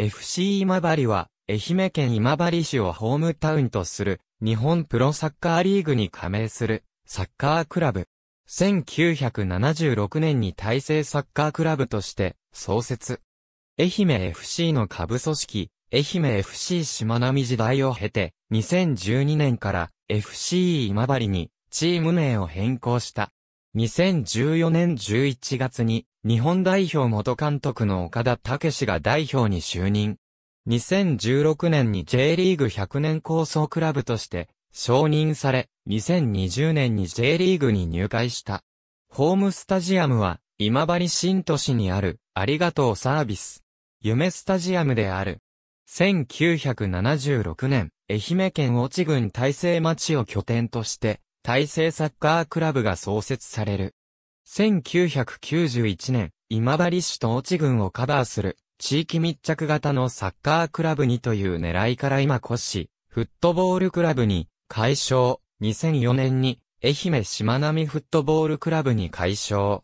FC 今治は、愛媛県今治市をホームタウンとする、日本プロサッカーリーグに加盟する、サッカークラブ。1976年に大成サッカークラブとして、創設。愛媛 FC の下部組織、愛媛 FC 島並時代を経て、2012年から FC 今治にチーム名を変更した。2014年11月に日本代表元監督の岡田武史が代表に就任。2016年に J リーグ100年構想クラブとして承認され、2020年に J リーグに入会した。ホームスタジアムは今治新都市にあるありがとうサービス。夢スタジアムである。1976年、愛媛県越智郡大成町を拠点として、大成サッカークラブが創設される。1991年、今治市と越智郡をカバーする、地域密着型のサッカークラブにという狙いから今越し、フットボールクラブに、解消。2004年に、愛媛しまなみフットボールクラブに解消。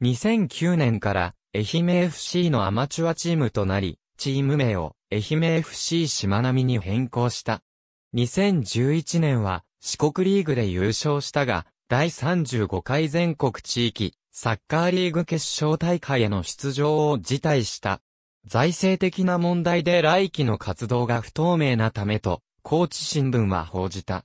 2009年から、愛媛 FC のアマチュアチームとなり、チーム名を、愛媛 FC しまなみに変更した。2011年は、四国リーグで優勝したが、第35回全国地域サッカーリーグ決勝大会への出場を辞退した。財政的な問題で来期の活動が不透明なためと、高知新聞は報じた。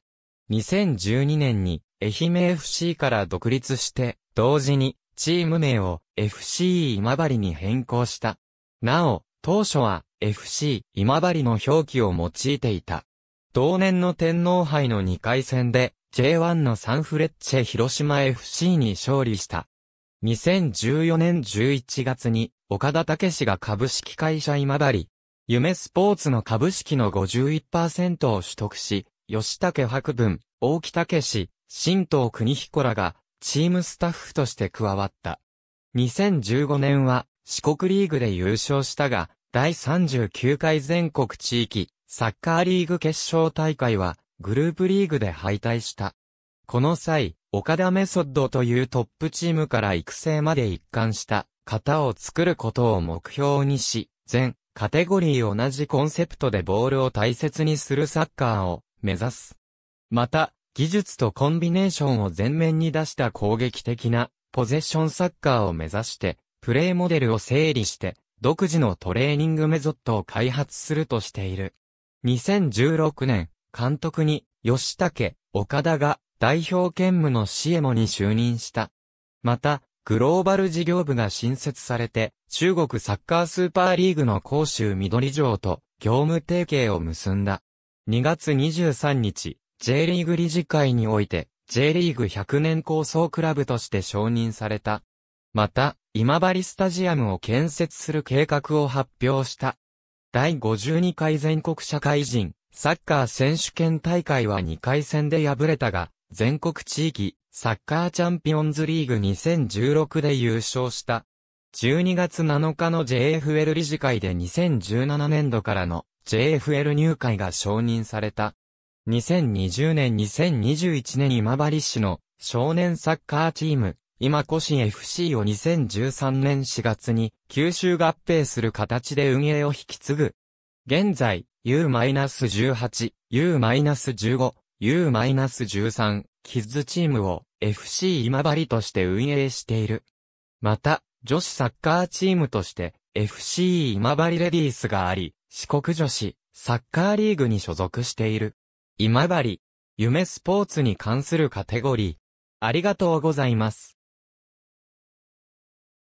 2012年に愛媛 FC から独立して、同時にチーム名を FC 今治に変更した。なお、当初は FC 今治の表記を用いていた。同年の天皇杯の2回戦で J1 のサンフレッチェ広島 FC に勝利した。2014年11月に、岡田武史が株式会社今治、夢スポーツの株式の51%を取得し、吉武博文、大木武史、新藤邦彦らが、チームスタッフとして加わった。2015年は、四国リーグで優勝したが、第39回全国地域、サッカーリーグ決勝大会は、グループリーグで敗退した。この際、岡田メソッドというトップチームから育成まで一貫した型を作ることを目標にし、全カテゴリー同じコンセプトでボールを大切にするサッカーを目指す。また、技術とコンビネーションを前面に出した攻撃的なポゼッションサッカーを目指して、プレイモデルを整理して、独自のトレーニングメソッドを開発するとしている。2016年、監督に、吉武、岡田が、代表兼務の CM に就任した。また、グローバル事業部が新設されて、中国サッカースーパーリーグの広州緑城と業務提携を結んだ。2月23日、J リーグ理事会において、J リーグ100年構想クラブとして承認された。また、今治スタジアムを建設する計画を発表した。第52回全国社会人、サッカー選手権大会は2回戦で敗れたが、全国地域サッカーチャンピオンズリーグ2016で優勝した。12月7日の JFL 理事会で2017年度からの JFL 入会が承認された。2020年2021年今治市の少年サッカーチーム、今越 FC を2013年4月に九州合併する形で運営を引き継ぐ。現在、U-18、U-15、U-13、キッズチームを FC 今治として運営している。また、女子サッカーチームとして FC 今治レディースがあり、四国女子サッカーリーグに所属している。今治、夢スポーツに関するカテゴリー。ありがとうございます。